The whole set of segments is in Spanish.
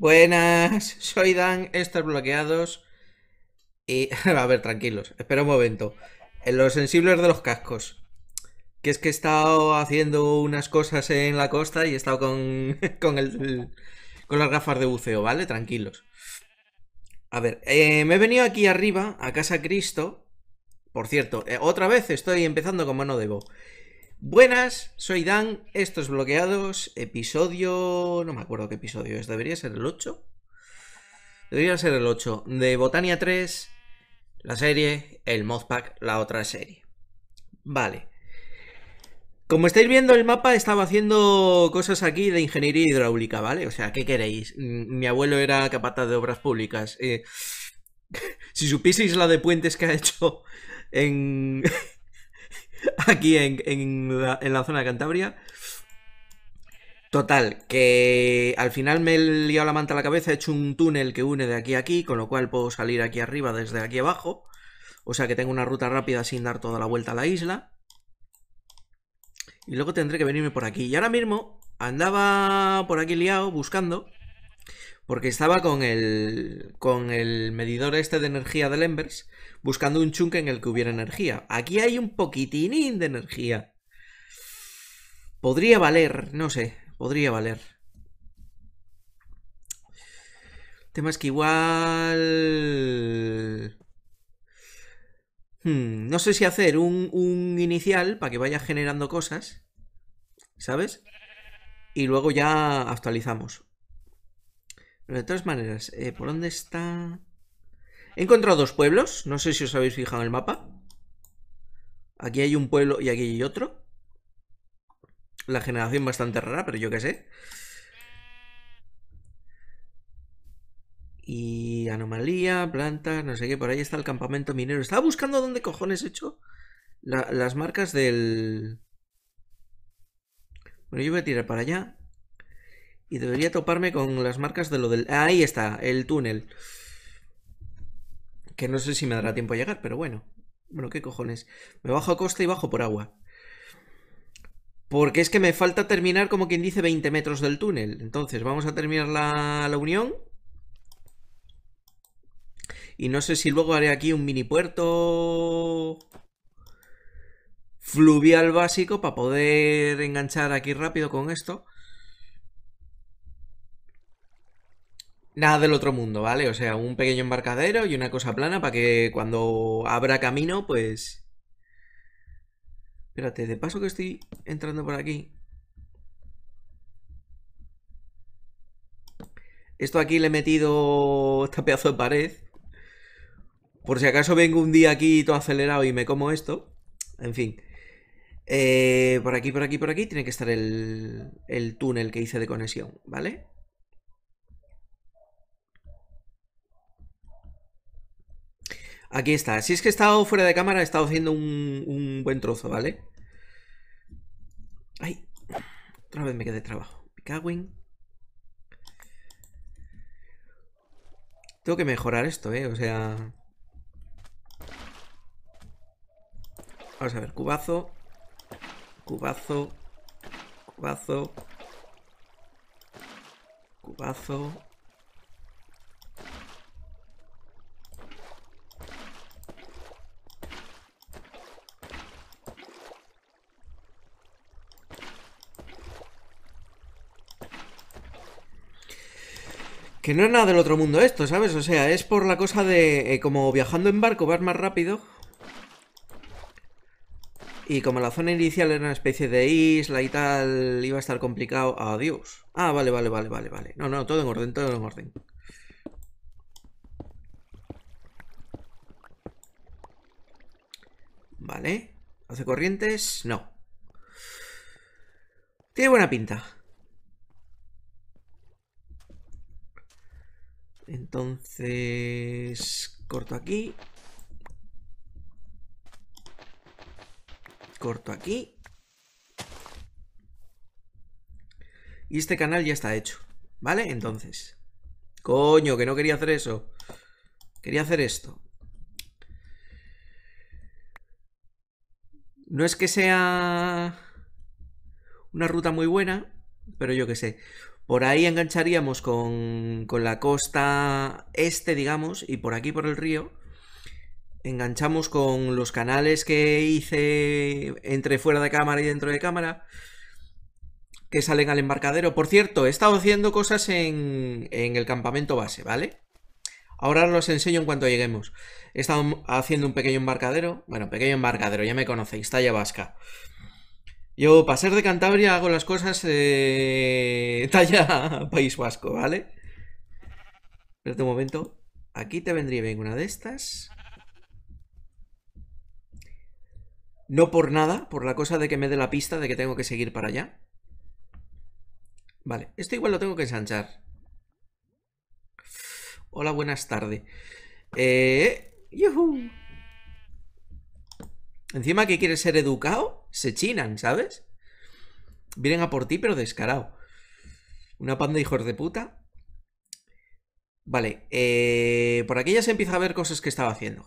Buenas, soy Dan, estos Bloqueados. Y, a ver, tranquilos, espera un momento. En los sensibles de los cascos. Que es que he estado haciendo unas cosas en la costa y he estado con, con, el, con las gafas de buceo, ¿vale? Tranquilos. A ver, eh, me he venido aquí arriba, a Casa Cristo. Por cierto, eh, otra vez estoy empezando mano de debo. Buenas, soy Dan, estos bloqueados, episodio... no me acuerdo qué episodio es, debería ser el 8. Debería ser el 8, de Botania 3, la serie, el Mothpack, la otra serie. Vale. Como estáis viendo el mapa, estaba haciendo cosas aquí de ingeniería hidráulica, ¿vale? O sea, ¿qué queréis? Mi abuelo era capataz de obras públicas. Eh, si supieseis la de puentes que ha hecho en, aquí en, la, la zona de Cantabria. Total, que al final me he liado la manta a la cabeza, he hecho un túnel que une de aquí a aquí, con lo cual puedo salir aquí arriba desde aquí abajo. O sea que tengo una ruta rápida sin dar toda la vuelta a la isla. Y luego tendré que venirme por aquí. Y ahora mismo andaba por aquí liado buscando porque estaba con el, con el medidor este de energía del Embers, buscando un chunk en el que hubiera energía. Aquí hay un poquitinín de energía. Podría valer, no sé, podría valer. El tema es que igual... Hmm, no sé si hacer un, un inicial para que vaya generando cosas, ¿sabes? Y luego ya actualizamos de todas maneras, eh, ¿por dónde está...? He encontrado dos pueblos. No sé si os habéis fijado en el mapa. Aquí hay un pueblo y aquí hay otro. La generación bastante rara, pero yo qué sé. Y anomalía, plantas, no sé qué. Por ahí está el campamento minero. Estaba buscando dónde cojones he hecho las marcas del... Bueno, yo voy a tirar para allá. Y debería toparme con las marcas de lo del... Ah, ahí está, el túnel. Que no sé si me dará tiempo a llegar, pero bueno. Bueno, qué cojones. Me bajo a costa y bajo por agua. Porque es que me falta terminar, como quien dice, 20 metros del túnel. Entonces, vamos a terminar la, la unión. Y no sé si luego haré aquí un mini puerto fluvial básico para poder enganchar aquí rápido con esto. Nada del otro mundo, ¿vale? O sea, un pequeño embarcadero y una cosa plana para que cuando abra camino, pues... Espérate, de paso que estoy entrando por aquí. Esto aquí le he metido este pedazo de pared. Por si acaso vengo un día aquí todo acelerado y me como esto. En fin. Eh, por aquí, por aquí, por aquí tiene que estar el, el túnel que hice de conexión, ¿vale? Aquí está. Si es que he estado fuera de cámara, he estado haciendo un, buen trozo, ¿vale? Ay, otra vez me quedé trabajo. Me Tengo que mejorar esto, ¿eh? O sea... Vamos a ver, cubazo. Cubazo. Cubazo. Cubazo. Que no es nada del otro mundo esto, ¿sabes? O sea, es por la cosa de eh, como viajando en barco vas más rápido. Y como la zona inicial era una especie de isla y tal, iba a estar complicado. Adiós. Ah, vale, vale, vale, vale, vale. No, no, todo en orden, todo en orden. Vale. ¿Hace corrientes? No. Tiene buena pinta. Entonces, corto aquí. Corto aquí. Y este canal ya está hecho. ¿Vale? Entonces. Coño, que no quería hacer eso. Quería hacer esto. No es que sea una ruta muy buena, pero yo qué sé. Por ahí engancharíamos con, con la costa este, digamos, y por aquí por el río enganchamos con los canales que hice entre fuera de cámara y dentro de cámara que salen al embarcadero. Por cierto, he estado haciendo cosas en, en el campamento base, ¿vale? Ahora los enseño en cuanto lleguemos. He estado haciendo un pequeño embarcadero. Bueno, pequeño embarcadero, ya me conocéis, talla vasca. Yo, para ser de Cantabria, hago las cosas eh, talla País Vasco, ¿vale? Espérate un momento. Aquí te vendría bien una de estas. No por nada, por la cosa de que me dé la pista de que tengo que seguir para allá. Vale, esto igual lo tengo que ensanchar. Hola, buenas tardes. Eh, Encima que quieres ser educado se chinan, ¿sabes? Vienen a por ti, pero descarado. Una panda de hijos de puta. Vale, eh, por aquí ya se empieza a ver cosas que estaba haciendo.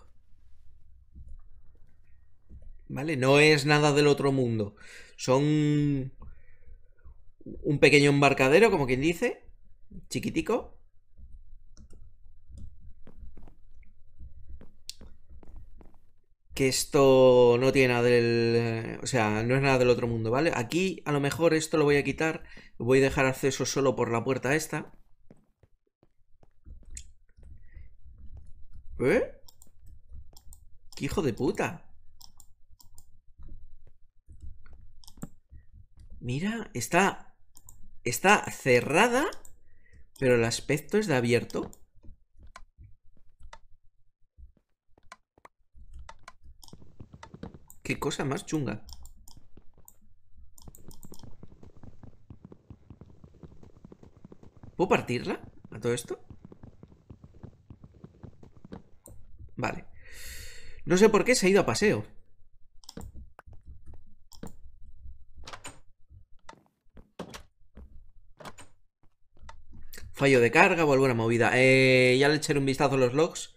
Vale, no es nada del otro mundo. Son un pequeño embarcadero, como quien dice, chiquitico, que esto no tiene nada del... O sea, no es nada del otro mundo, ¿vale? Aquí a lo mejor esto lo voy a quitar, voy a dejar acceso solo por la puerta esta. ¿Eh? ¡Qué hijo de puta! Mira, está... Está cerrada, pero el aspecto es de abierto. Qué cosa más chunga. ¿Puedo partirla? ¿A todo esto? Vale. No sé por qué se ha ido a paseo. Fallo de carga o alguna movida. Eh, ya le echaré un vistazo a los logs.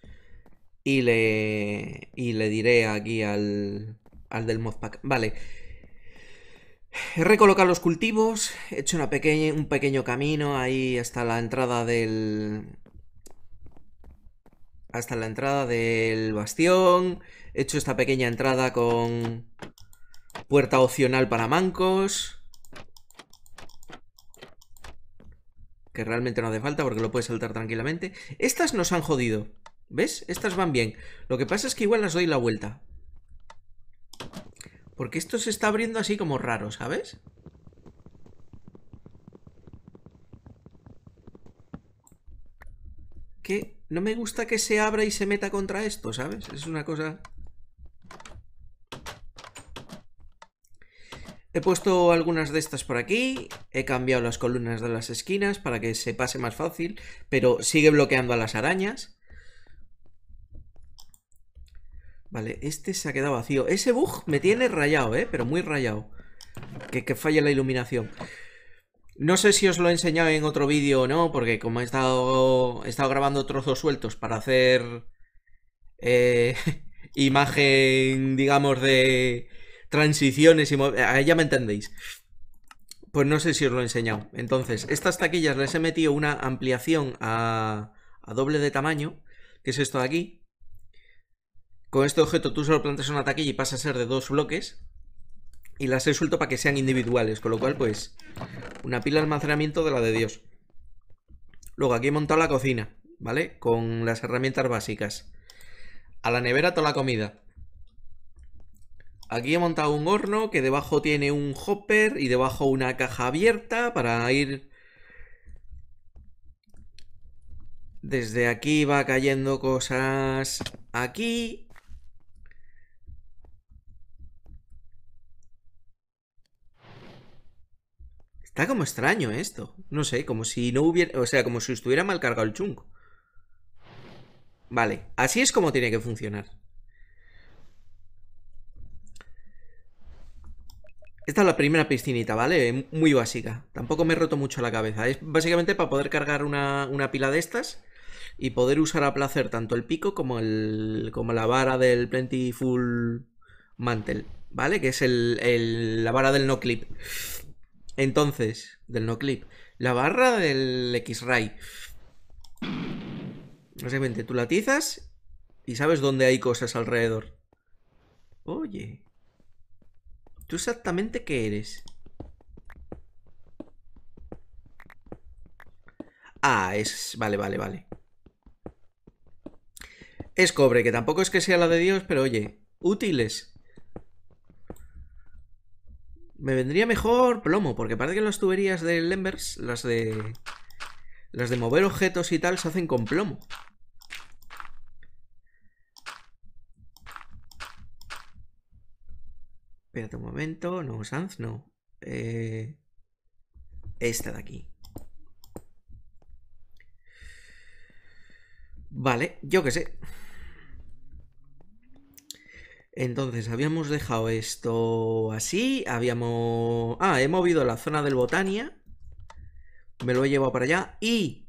Y le, y le diré aquí al, al del Modpack. Vale. He recolocado los cultivos, he hecho una un pequeño camino ahí hasta la entrada del... Hasta la entrada del bastión. He hecho esta pequeña entrada con puerta opcional para mancos. Que realmente no hace falta porque lo puedes saltar tranquilamente. Estas nos han jodido. ¿Ves? Estas van bien. Lo que pasa es que igual las doy la vuelta. Porque esto se está abriendo así como raro, ¿sabes? Que no me gusta que se abra y se meta contra esto, ¿sabes? Es una cosa... He puesto algunas de estas por aquí, he cambiado las columnas de las esquinas para que se pase más fácil, pero sigue bloqueando a las arañas. Vale, este se ha quedado vacío. Ese bug me tiene rayado, ¿eh? Pero muy rayado. Que, que falla la iluminación. No sé si os lo he enseñado en otro vídeo o no, porque como he estado, he estado grabando trozos sueltos para hacer eh, imagen, digamos, de transiciones y... Ya me entendéis. Pues no sé si os lo he enseñado. Entonces, estas taquillas les he metido una ampliación a, a doble de tamaño, que es esto de aquí. Con este objeto tú solo plantas un ataque y pasa a ser de dos bloques. Y las he suelto para que sean individuales, con lo cual pues una pila de almacenamiento de la de Dios. Luego aquí he montado la cocina, ¿vale? Con las herramientas básicas. A la nevera toda la comida. Aquí he montado un horno que debajo tiene un hopper y debajo una caja abierta para ir... Desde aquí va cayendo cosas aquí. Está como extraño esto. No sé, como si no hubiera... O sea, como si estuviera mal cargado el chunk. Vale, así es como tiene que funcionar. Esta es la primera piscinita, ¿vale? Muy básica. Tampoco me he roto mucho la cabeza. Es básicamente para poder cargar una, pila de estas y poder usar a placer tanto el pico como, el, como la vara del Plentiful Mantle, ¿vale? Que es la vara del no clip. Entonces, del no clip, la barra del X-Ray. Básicamente, tú la tizas y sabes dónde hay cosas alrededor. Oye. ¿Tú exactamente qué eres? Ah, es... Vale, vale, vale. Es cobre, que tampoco es que sea la de Dios, pero oye, útiles. Me vendría mejor plomo, porque parece que las tuberías de Lembers las de... Las de mover objetos y tal, se hacen con plomo. Espérate un momento. No, Sanz, no. Eh, esta de aquí. Vale, yo qué sé. Entonces, habíamos dejado esto así, habíamos... Ah, he movido la zona del Botania, me lo he llevado para allá y...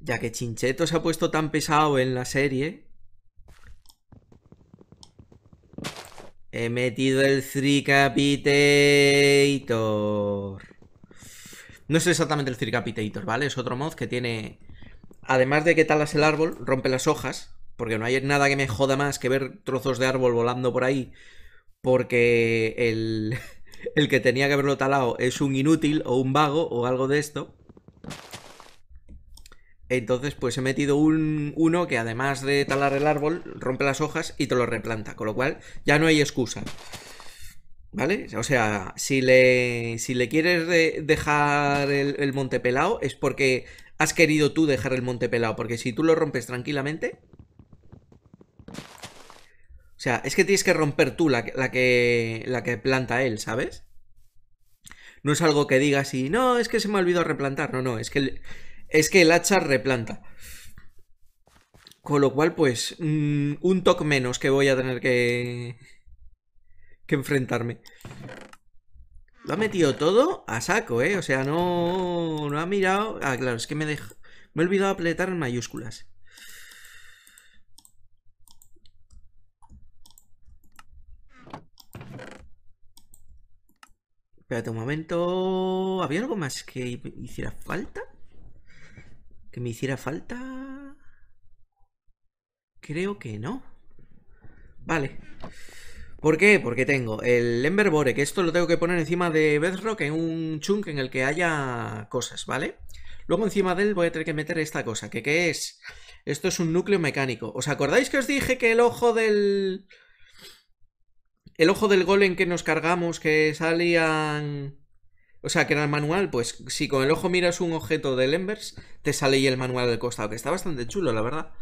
Ya que Chincheto se ha puesto tan pesado en la serie, He metido el Tricapitator. No es exactamente el Tricapitator, ¿vale? Es otro mod que tiene... Además de que talas el árbol, rompe las hojas porque no hay nada que me joda más que ver trozos de árbol volando por ahí, porque el, el que tenía que haberlo talado es un inútil o un vago o algo de esto. Entonces, pues he metido un, uno que además de talar el árbol, rompe las hojas y te lo replanta. Con lo cual, ya no hay excusa. ¿Vale? O sea, si le, si le quieres dejar el monte pelado, es porque has querido tú dejar el monte pelado. Porque si tú lo rompes tranquilamente, o sea, es que tienes que romper tú la, que, la que planta él, ¿sabes? No es algo que digas y no, es que se me ha olvidado replantar. No, no, es que el, es que el hacha replanta. Con lo cual, pues, mm, un toque menos que voy a tener que, que enfrentarme. Lo ha metido todo a saco, ¿eh? O sea, no, ha mirado... Ah, claro, es que me Me he olvidado apretar en mayúsculas. Espérate un momento. ¿Había algo más que hiciera falta? ¿Que me hiciera falta? Creo que no. Vale. ¿Por qué? Porque tengo el Emberbore, que esto lo tengo que poner encima de Bedrock en un chunk en el que haya cosas, ¿vale? Luego encima de él voy a tener que meter esta cosa, que qué es... Esto es un núcleo mecánico. ¿Os acordáis que os dije que el ojo del el ojo del golem que nos cargamos, que salían... O sea, que era el manual, pues si con el ojo miras un objeto del Embers, te sale ahí el manual del costado, que está bastante chulo, la verdad.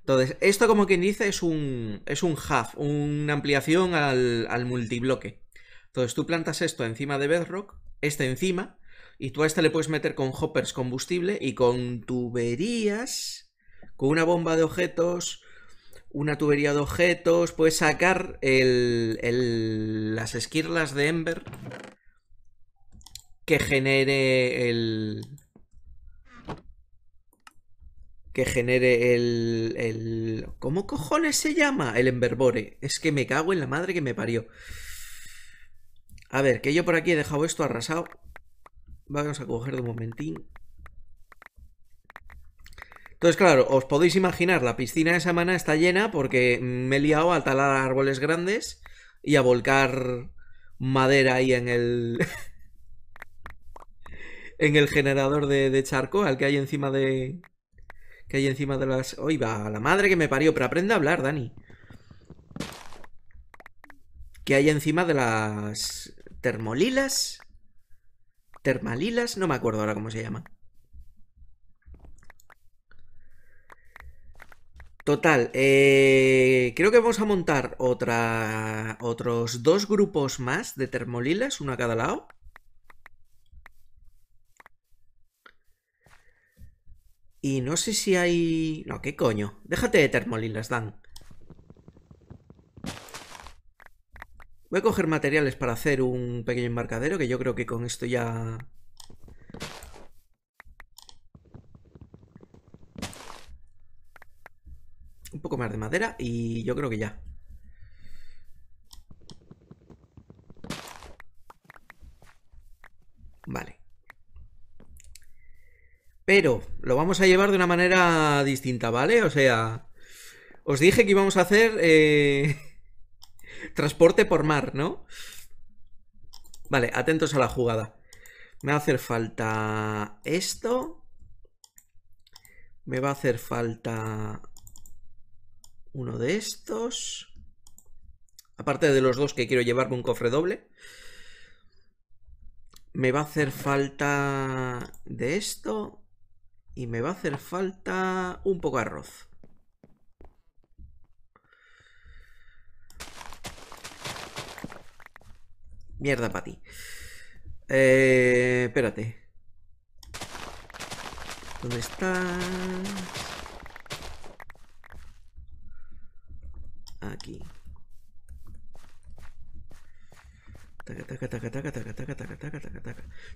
Entonces, esto como quien dice es un, es un half, una ampliación al, al multibloque. Entonces tú plantas esto encima de Bedrock, este encima, y tú a este le puedes meter con hoppers combustible y con tuberías, con una bomba de objetos, una tubería de objetos, puedes sacar el, las esquirlas de Ember que genere el... Que genere el, el... ¿Cómo cojones se llama? El Emberbore. Es que me cago en la madre que me parió. A ver, que yo por aquí he dejado esto arrasado. Vamos a coger de un momentín. Entonces, claro, os podéis imaginar, la piscina de semana está llena porque me he liado a talar árboles grandes y a volcar madera ahí en el... en el generador de, charco, al que hay encima de... Que hay encima de las... oh, va, la madre que me parió! Pero aprende a hablar, Dani. Que hay encima de las... Termolilas. Termalilas, no me acuerdo ahora cómo se llama. Total, eh, creo que vamos a montar otra, otros dos grupos más de termolilas, uno a cada lado. Y no sé si hay... No, ¿qué coño? Déjate de termolilas, Dan. Voy a coger materiales para hacer un pequeño embarcadero, que yo creo que con esto ya Un poco más de madera y yo creo que ya. Vale. Pero lo vamos a llevar de una manera distinta, ¿vale? O sea, os dije que íbamos a hacer eh, transporte por mar, ¿no? Vale, atentos a la jugada. Me va a hacer falta esto. Me va a hacer falta uno de estos. Aparte de los dos que quiero llevarme un cofre doble. Me va a hacer falta de esto. Y me va a hacer falta un poco de arroz. Mierda Pati. ti. Eh, espérate. ¿Dónde está? aquí.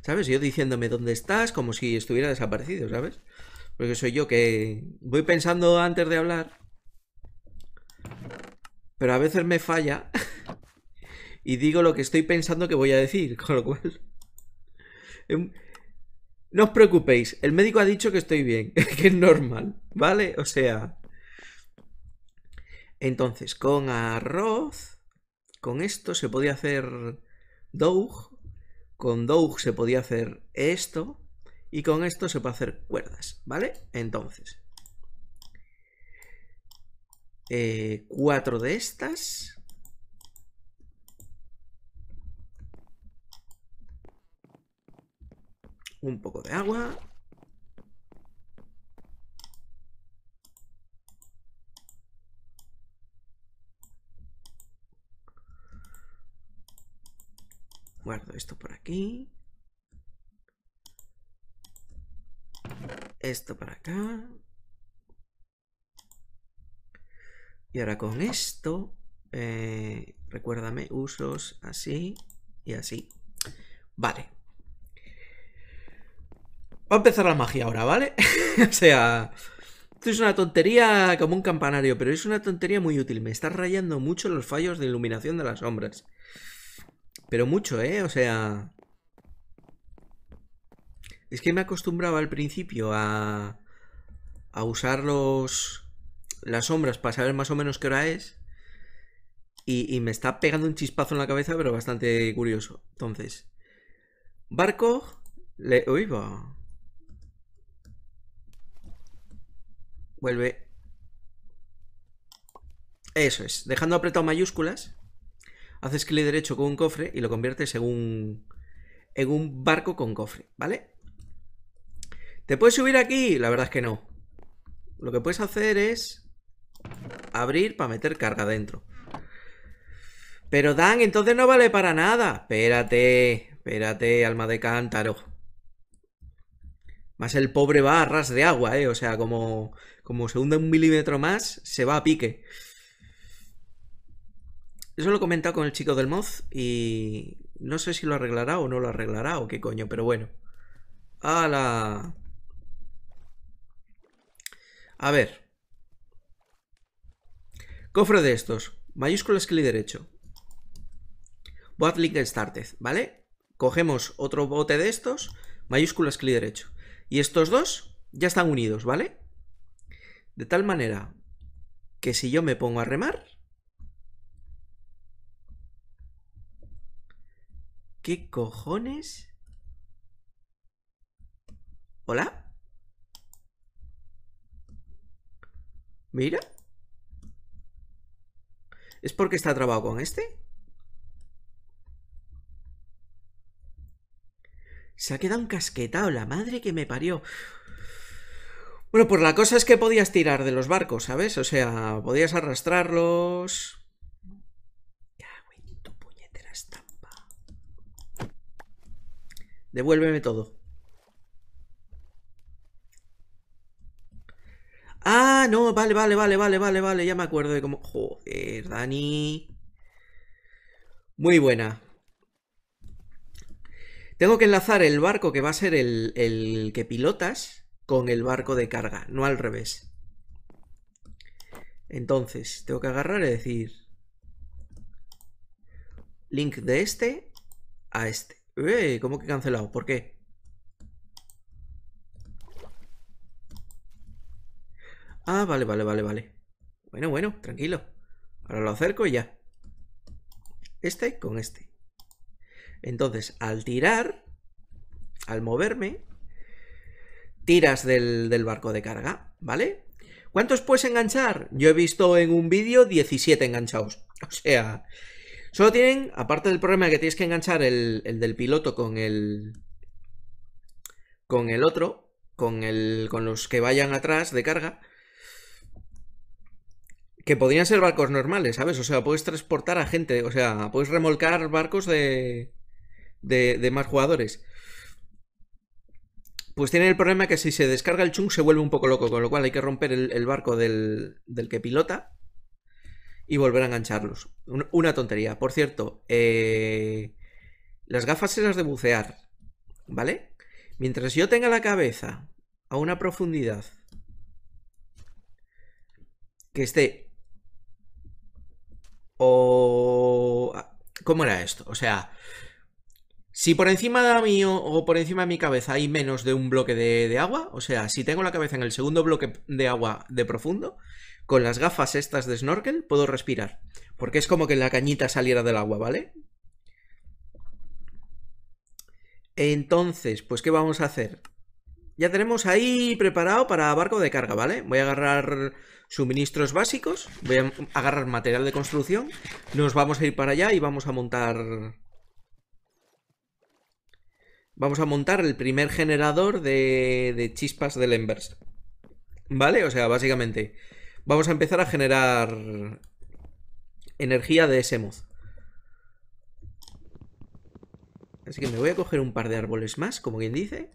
¿Sabes? Yo diciéndome dónde estás como si estuviera desaparecido, ¿sabes? Porque soy yo que voy pensando antes de hablar. Pero a veces me falla y digo lo que estoy pensando que voy a decir, con lo cual... Em, no os preocupéis, el médico ha dicho que estoy bien, que es normal, ¿vale? O sea, entonces, con arroz, con esto se podía hacer dough, con dough se podía hacer esto, y con esto se puede hacer cuerdas, ¿vale? Entonces, eh, cuatro de estas. Un poco de agua. Guardo esto por aquí. Esto para acá. Y ahora con esto, eh, recuérdame, usos así y así. Vale. Va a empezar la magia ahora, ¿vale? o sea, esto es una tontería como un campanario, pero es una tontería muy útil. Me está rayando mucho los fallos de iluminación de las sombras. Pero mucho, ¿eh? O sea... Es que me acostumbraba al principio a... A usar los... Las sombras para saber más o menos qué hora es. Y, me está pegando un chispazo en la cabeza, pero bastante curioso. Entonces... Barco... Le... Uy, Vuelve. Eso es. Dejando apretado mayúsculas haces clic derecho con un cofre y lo conviertes en un, en un barco con cofre, ¿vale? ¿Te puedes subir aquí? La verdad es que no. Lo que puedes hacer es abrir para meter carga dentro. Pero Dan, entonces no vale para nada. Espérate, espérate, alma de cántaro. Más el pobre va a ras de agua, ¿eh? O sea, como, como se hunde un milímetro más, se va a pique. Eso lo he comentado con el chico del Moz y no sé si lo arreglará o no lo arreglará o qué coño, pero bueno. ¡Hala! A ver. Cofre de estos. Mayúsculas clic derecho. What link started, ¿vale? Cogemos otro bote de estos. Mayúsculas clic derecho. Y estos dos ya están unidos, ¿vale? De tal manera que si yo me pongo a remar ¿Qué cojones? ¿Hola? Mira. ¿Es porque está trabado con este? Se ha quedado un casquetado, la madre que me parió. Bueno, pues la cosa es que podías tirar de los barcos, ¿sabes? O sea, podías arrastrarlos. Devuélveme todo. Ah, no, vale, vale, vale, vale, vale, vale. Ya me acuerdo de cómo... Joder, Dani. Muy buena. Tengo que enlazar el barco que va a ser el, el que pilotas con el barco de carga, no al revés. Entonces, tengo que agarrar y decir... Link de este a este. ¿cómo que cancelado? ¿Por qué? Ah, vale, vale, vale, vale. Bueno, bueno, tranquilo. Ahora lo acerco y ya. Este con este. Entonces, al tirar, al moverme, tiras del, del barco de carga, ¿vale? ¿Cuántos puedes enganchar? Yo he visto en un vídeo 17 enganchados. O sea, Solo tienen, aparte del problema que tienes que enganchar el, del piloto con el. con el otro, con, con los que vayan atrás de carga. Que podrían ser barcos normales, ¿sabes? O sea, puedes transportar a gente, o sea, puedes remolcar barcos de, de, más jugadores. Pues tienen el problema que si se descarga el chung se vuelve un poco loco, con lo cual hay que romper el, barco del que pilota y volver a engancharlos. Una tontería. Por cierto, eh, las gafas las de bucear, ¿vale? Mientras yo tenga la cabeza a una profundidad que esté... O... ¿Cómo era esto? O sea, si por encima de mío o por encima de mi cabeza hay menos de un bloque de, de, agua, o sea, si tengo la cabeza en el segundo bloque de agua de profundo, con las gafas estas de snorkel puedo respirar. Porque es como que la cañita saliera del agua, ¿vale? Entonces, pues, ¿qué vamos a hacer? Ya tenemos ahí preparado para barco de carga, ¿vale? Voy a agarrar suministros básicos, voy a agarrar material de construcción, nos vamos a ir para allá y vamos a montar vamos a montar el primer generador de, chispas del Embers. ¿Vale? O sea, básicamente, vamos a empezar a generar energía de ese mod. Así que me voy a coger un par de árboles más, como quien dice.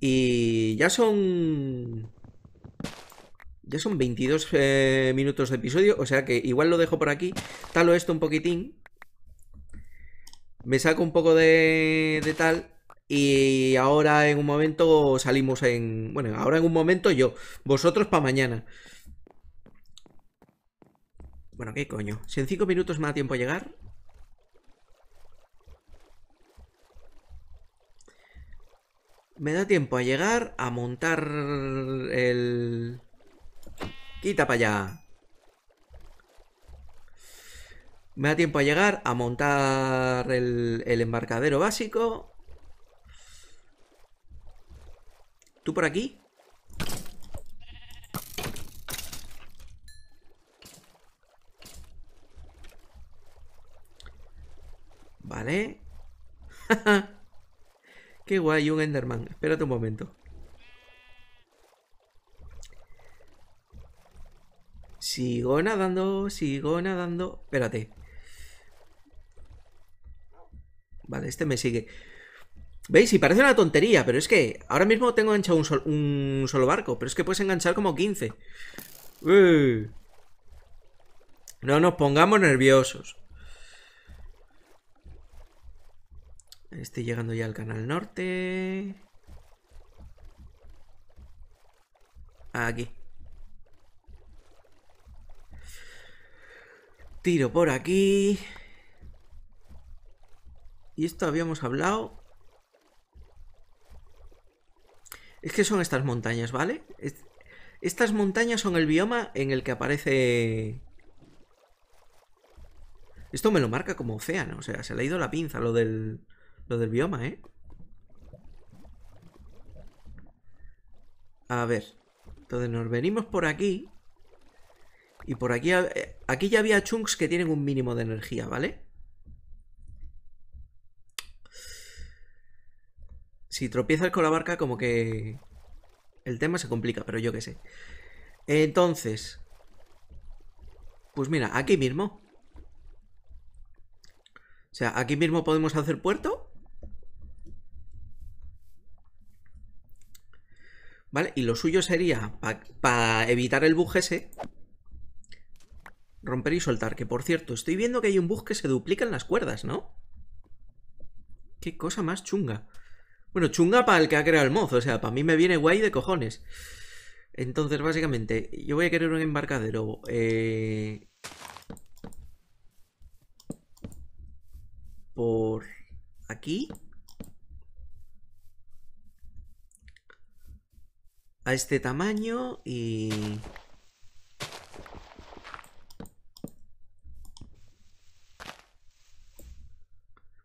Y ya son... Ya son 22 eh, minutos de episodio, o sea que igual lo dejo por aquí. Talo esto un poquitín me saco un poco de, de tal y ahora en un momento salimos en... Bueno, ahora en un momento yo. Vosotros para mañana. Bueno, ¿qué coño? Si en cinco minutos me da tiempo a llegar... Me da tiempo a llegar a montar el... Quita para allá. Me da tiempo a llegar, a montar el, embarcadero básico. ¿Tú por aquí? Vale. Qué guay, un Enderman. Espérate un momento. Sigo nadando, sigo nadando. Espérate. Vale, este me sigue. ¿Veis? Y parece una tontería, pero es que ahora mismo tengo enganchado un, solo barco, pero es que puedes enganchar como 15. Uh. No nos pongamos nerviosos. Estoy llegando ya al canal norte. Aquí. Tiro por aquí. Y esto habíamos hablado... Es que son estas montañas, ¿vale? estas montañas son el bioma en el que aparece... Esto me lo marca como océano, o sea, se le ha ido la pinza lo del, lo del bioma, ¿eh? A ver, entonces nos venimos por aquí y por aquí... Eh, aquí ya había chunks que tienen un mínimo de energía, ¿vale? si tropiezas con la barca, como que el tema se complica, pero yo qué sé. Entonces, pues mira, aquí mismo. O sea, aquí mismo podemos hacer puerto. ¿Vale? Y lo suyo sería, para evitar el bug ese, romper y soltar. Que por cierto, estoy viendo que hay un bug que se duplica en las cuerdas, ¿no? Qué cosa más chunga. Bueno, chunga para el que ha creado el mozo, o sea, para mí me viene guay de cojones. Entonces, básicamente, yo voy a querer un embarcadero. Eh, por aquí. A este tamaño y...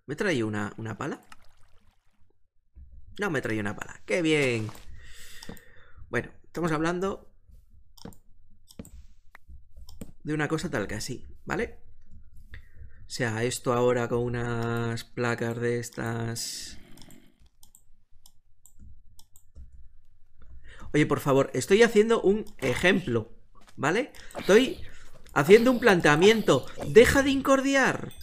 Me trae una, una pala. No me traía una pala. ¡Qué bien! Bueno, estamos hablando de una cosa tal que así, ¿vale? O sea, esto ahora con unas placas de estas... Oye, por favor, estoy haciendo un ejemplo, ¿vale? Estoy haciendo un planteamiento. ¡Deja de incordiar!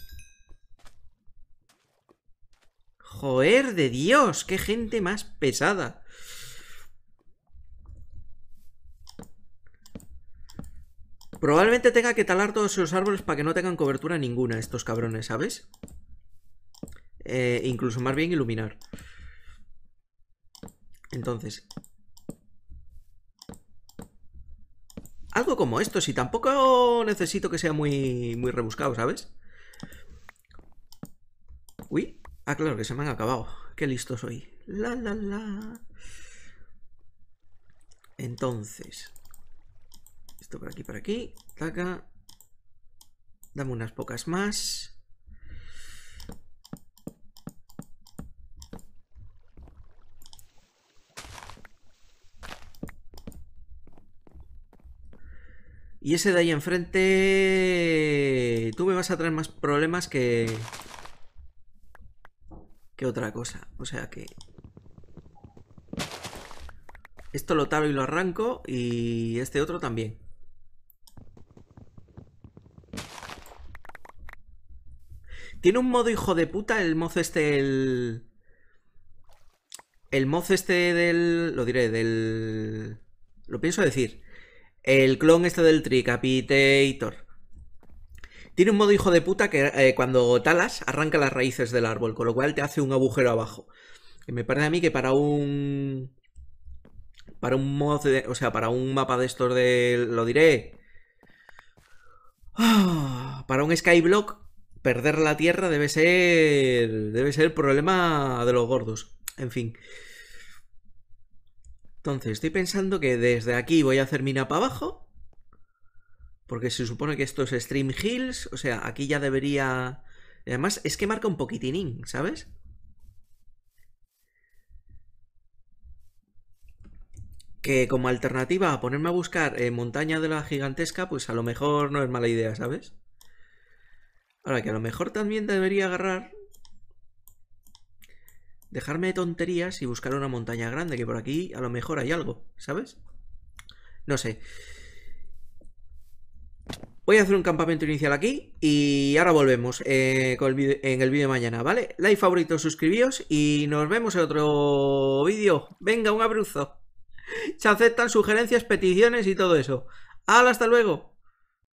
Joder de Dios, qué gente más pesada. Probablemente tenga que talar todos esos árboles para que no tengan cobertura ninguna estos cabrones, ¿sabes? Eh, incluso más bien iluminar. Entonces. Algo como esto, si tampoco necesito que sea muy, muy rebuscado, ¿sabes? Uy, Ah, claro, que se me han acabado. Qué listo soy. La, la, la. Entonces. Esto por aquí, por aquí. Taca. Dame unas pocas más. Y ese de ahí enfrente... Tú me vas a traer más problemas que que otra cosa. O sea que... Esto lo talo y lo arranco y este otro también. Tiene un modo hijo de puta el mozo este, el... El mozo este del... Lo diré, del... Lo pienso decir. El clon este del Tricapitator. Tiene un modo hijo de puta que eh, cuando talas arranca las raíces del árbol, con lo cual te hace un agujero abajo. me parece a mí que para un. Para un modo o sea, para un mapa de estos de. Lo diré. para un Skyblock, perder la tierra debe ser. Debe ser el problema de los gordos. En fin. Entonces, estoy pensando que desde aquí voy a hacer mi para abajo. Porque se supone que esto es Stream Hills, o sea, aquí ya debería... Además, es que marca un poquitinín, ¿sabes? Que como alternativa a ponerme a buscar eh, montaña de la gigantesca, pues a lo mejor no es mala idea, ¿sabes? Ahora que a lo mejor también debería agarrar... Dejarme de tonterías y buscar una montaña grande, que por aquí a lo mejor hay algo, ¿sabes? No sé. Voy a hacer un campamento inicial aquí y ahora volvemos eh, en el vídeo de mañana, ¿vale? Like, favorito, suscribíos y nos vemos en otro vídeo. Venga, un abruzo. Se aceptan sugerencias, peticiones y todo eso. ¡Hala, hasta luego!